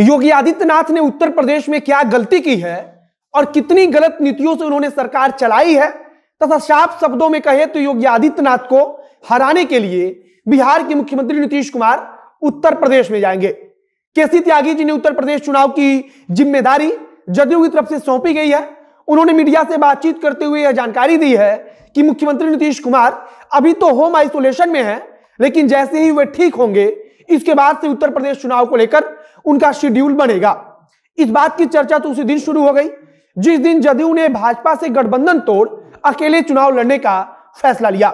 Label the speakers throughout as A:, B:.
A: योगी आदित्यनाथ ने उत्तर प्रदेश में क्या गलती की है और कितनी गलत नीतियों से उन्होंने सरकार चलाई है तथा साफ शब्दों में कहे तो योगी आदित्यनाथ को हराने के लिए बिहार के मुख्यमंत्री नीतीश कुमार उत्तर प्रदेश में जाएंगे केसी त्यागी जी ने उत्तर प्रदेश चुनाव की जिम्मेदारी जदयू की तरफ से सौंपी गई है उन्होंने मीडिया से बातचीत करते हुए यह जानकारी दी है कि मुख्यमंत्री नीतीश कुमार अभी तो होम आइसोलेशन में है लेकिन जैसे ही वे ठीक होंगे इसके बाद से उत्तर प्रदेश चुनाव को लेकर उनका शेड्यूल बनेगा इस बात की चर्चा तो उसी दिन शुरू हो गई जिस दिन जदयू ने भाजपा से गठबंधन तोड़ अकेले चुनाव लड़ने का फैसला लिया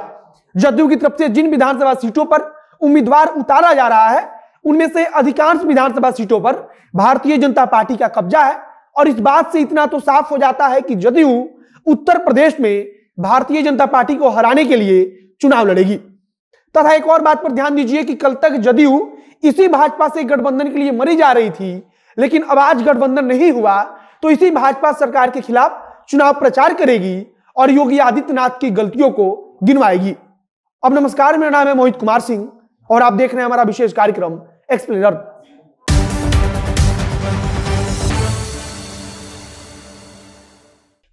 A: जदयू की तरफ से जिन विधानसभा सीटों पर उम्मीदवार उतारा जा रहा है उनमें से अधिकांश विधानसभा सीटों पर भारतीय जनता पार्टी का कब्जा है और इस बात से इतना तो साफ हो जाता है कि जदयू उत्तर प्रदेश में भारतीय जनता पार्टी को हराने के लिए चुनाव लड़ेगी तथा तो एक और बात पर ध्यान दीजिए कि कल तक जदयू इसी भाजपा से गठबंधन के लिए मरी जा रही थी लेकिन अब आज गठबंधन नहीं हुआ तो इसी भाजपा सरकार के खिलाफ चुनाव प्रचार करेगी और योगी आदित्यनाथ की गलतियों को गिनवाएगी अब नमस्कार मेरा नाम है मोहित कुमार सिंह और आप देख रहे हैं हमारा विशेष कार्यक्रम एक्सप्लेनर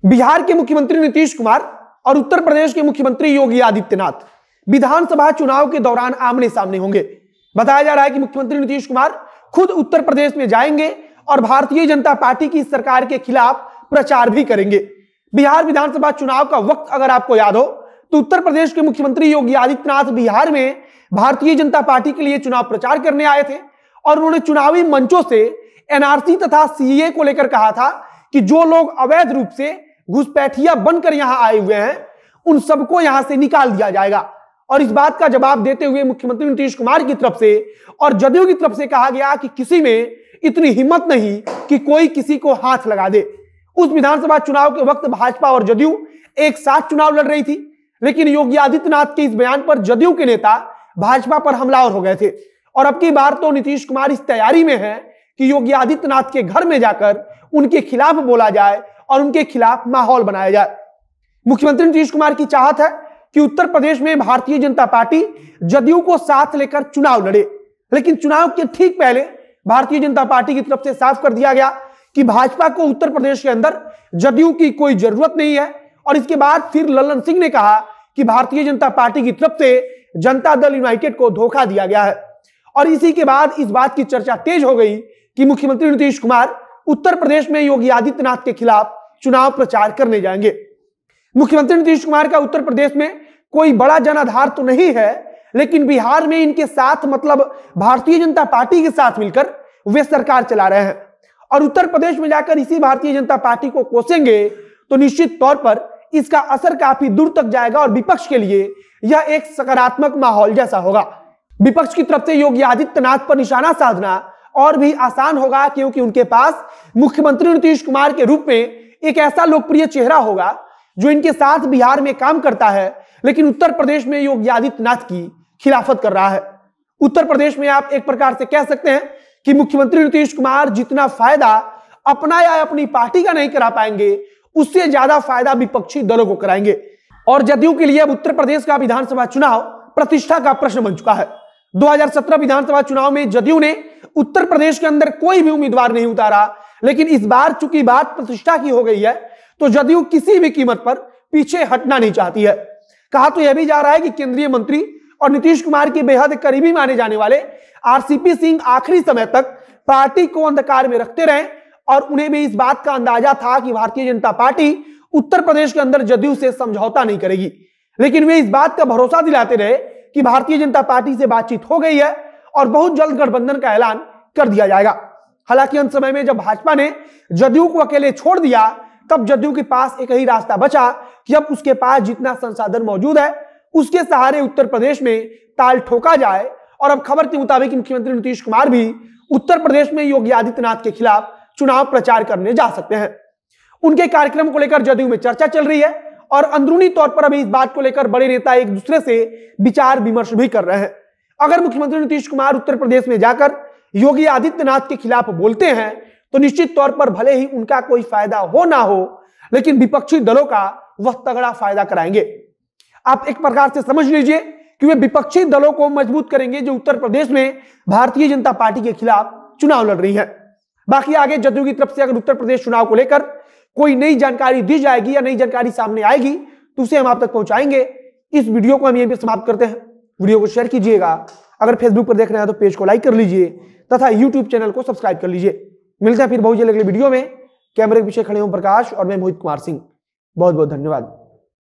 A: बिहार के मुख्यमंत्री नीतीश कुमार और उत्तर प्रदेश के मुख्यमंत्री योगी आदित्यनाथ विधानसभा चुनाव के दौरान आमने सामने होंगे बताया जा रहा है कि मुख्यमंत्री नीतीश कुमार खुद उत्तर प्रदेश में जाएंगे और भारतीय जनता पार्टी की सरकार के खिलाफ प्रचार भी करेंगे बिहार विधानसभा चुनाव का वक्त अगर आपको याद हो तो उत्तर प्रदेश के मुख्यमंत्री योगी आदित्यनाथ बिहार में भारतीय जनता पार्टी के लिए चुनाव प्रचार करने आए थे और उन्होंने चुनावी मंचों से एनआरसी तथा सीए को लेकर कहा था कि जो लोग अवैध रूप से घुसपैठिया बनकर यहां आए हुए हैं उन सबको यहां से निकाल दिया जाएगा और इस बात का जवाब देते हुए मुख्यमंत्री नीतीश कुमार की तरफ से और जदयू की तरफ से कहा गया कि किसी में इतनी हिम्मत नहीं कि कोई किसी को हाथ लगा दे उस विधानसभा चुनाव के वक्त भाजपा और जदयू एक साथ चुनाव लड़ रही थी लेकिन योगी आदित्यनाथ के इस बयान पर जदयू के नेता भाजपा पर हमलावर हो गए थे और अब की बार तो नीतीश कुमार इस तैयारी में है कि योगी आदित्यनाथ के घर में जाकर उनके खिलाफ बोला जाए और उनके खिलाफ माहौल बनाया जाए मुख्यमंत्री नीतीश कुमार की चाहत है कि उत्तर प्रदेश में भारतीय जनता पार्टी जदयू को साथ लेकर चुनाव लड़े लेकिन चुनाव के ठीक पहले भारतीय जनता पार्टी की तरफ से साफ कर दिया गया कि भाजपा को उत्तर प्रदेश के अंदर जदयू की कोई जरूरत नहीं है और इसके बाद फिर ललन सिंह ने कहा कि भारतीय जनता पार्टी की तरफ से जनता दल यूनाइटेड को धोखा दिया गया है और इसी के बाद इस बात की चर्चा तेज हो गई कि मुख्यमंत्री नीतीश कुमार उत्तर प्रदेश में योगी आदित्यनाथ के खिलाफ चुनाव प्रचार करने जाएंगे मुख्यमंत्री नीतीश कुमार का उत्तर प्रदेश में कोई बड़ा जनाधार तो नहीं है लेकिन बिहार में इनके साथ मतलब भारतीय जनता पार्टी के साथ मिलकर वे सरकार चला रहे हैं और उत्तर प्रदेश में जाकर इसी भारतीय जनता पार्टी को कोसेंगे तो निश्चित तौर पर इसका असर काफी दूर तक जाएगा और विपक्ष के लिए यह एक सकारात्मक माहौल जैसा होगा विपक्ष की तरफ से योगी आदित्यनाथ पर निशाना साधना और भी आसान होगा क्योंकि उनके पास मुख्यमंत्री नीतीश कुमार के रूप में एक ऐसा लोकप्रिय चेहरा होगा जो इनके साथ बिहार में काम करता है लेकिन उत्तर प्रदेश में योगी आदित्यनाथ की खिलाफत कर रहा है उत्तर प्रदेश में आप एक प्रकार से कह सकते हैं कि मुख्यमंत्री नीतीश कुमार जितना फायदा अपना या अपनी पार्टी का नहीं करा पाएंगे उससे ज्यादा फायदा विपक्षी दलों को कराएंगे और जदयू के लिए अब उत्तर प्रदेश का विधानसभा चुनाव प्रतिष्ठा का प्रश्न बन चुका है 2017 विधानसभा चुनाव में जदयू ने उत्तर प्रदेश के अंदर कोई भी उम्मीदवार नहीं उतारा लेकिन इस बार चूंकि बात प्रतिष्ठा की हो गई है तो जदयू किसी भी कीमत पर पीछे हटना नहीं चाहती है कहा तो यह भी जा रहा है कि केंद्रीय मंत्री और नीतीश कुमार के बेहद करीबी माने जाने वाले आरसीपी सिंह आखिरी समय तक पार्टी को अंधकार में रखते रहे और उन्हें भी इस बात का अंदाजा था कि भारतीय जनता पार्टी उत्तर प्रदेश के अंदर जदयू से समझौता नहीं करेगी लेकिन वे इस बात का भरोसा दिलाते रहे कि भारतीय जनता पार्टी से बातचीत हो गई है और बहुत जल्द गठबंधन का ऐलान कर दिया जाएगा हालांकि अंत समय में जब भाजपा ने जदयू को अकेले छोड़ दिया तब जदयू के पास एक ही रास्ता बचा कि अब उसके पास जितना संसाधन मौजूद है उसके सहारे उत्तर प्रदेश में ताल ठोका जाए और अब खबर के मुताबिक मुख्यमंत्री नीतीश कुमार भी उत्तर प्रदेश में योगी आदित्यनाथ के खिलाफ चुनाव प्रचार करने जा सकते हैं उनके कार्यक्रम को लेकर जदयू में चर्चा चल रही है और अंदरूनी तौर पर अभी इस बात को लेकर बड़े नेता एक दूसरे से विचार विमर्श भी कर रहे हैं अगर मुख्यमंत्री नीतीश कुमार उत्तर प्रदेश में जाकर योगी आदित्यनाथ के खिलाफ बोलते हैं तो निश्चित तौर पर भले ही उनका कोई फायदा हो ना हो लेकिन विपक्षी दलों का वह तगड़ा फायदा कराएंगे आप एक प्रकार से समझ लीजिए कि वे विपक्षी दलों को मजबूत करेंगे जो उत्तर प्रदेश में भारतीय जनता पार्टी के खिलाफ चुनाव लड़ रही है बाकी आगे जदयू की तरफ से अगर उत्तर प्रदेश चुनाव को लेकर कोई नई जानकारी दी जाएगी या नई जानकारी सामने आएगी तो उसे हम आप तक पहुंचाएंगे इस वीडियो को हम यहीं पर समाप्त करते हैं वीडियो को शेयर कीजिएगा अगर फेसबुक पर देख रहे हैं तो पेज को लाइक कर लीजिए तथा यूट्यूब चैनल को सब्सक्राइब कर लीजिए मिलते हैं फिर बहुत जल्द अगले वीडियो में कैमरे के पीछे खड़े हूं प्रकाश और मैं मोहित कुमार सिंह बहुत बहुत धन्यवाद